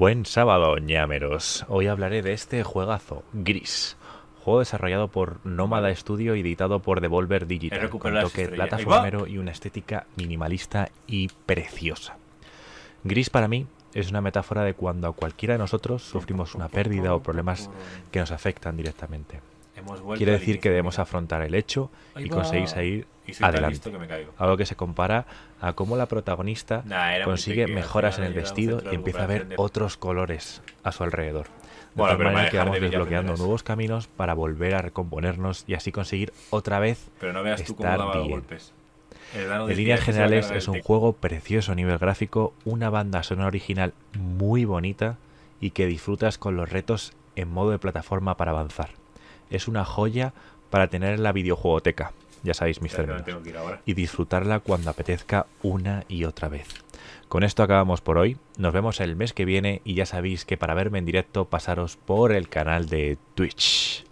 Buen sábado, ñameros. Hoy hablaré de este juegazo, Gris. Juego desarrollado por Nómada Studio y editado por Devolver Digital. Con toque plataformero y una estética minimalista y preciosa. Gris para mí es una metáfora de cuando a cualquiera de nosotros sufrimos una pérdida o problemas que nos afectan directamente. Quiere decir que debemos afrontar el hecho y conseguir salir adelante. algo que se compara a cómo la protagonista consigue mejoras en el vestido y empieza a ver otros colores a su alrededor. De bueno, tal manera que vamos desbloqueando nuevos caminos para volver a recomponernos y así conseguir otra vez estar bien. Golpes. En líneas generales es un juego precioso a nivel gráfico, una banda sonora original muy bonita y que disfrutas con los retos en modo de plataforma para avanzar es una joya para tener en la videojuegoteca, ya sabéis mis términos, y disfrutarla cuando apetezca una y otra vez. Con esto acabamos por hoy, nos vemos el mes que viene y ya sabéis que para verme en directo pasaros por el canal de Twitch.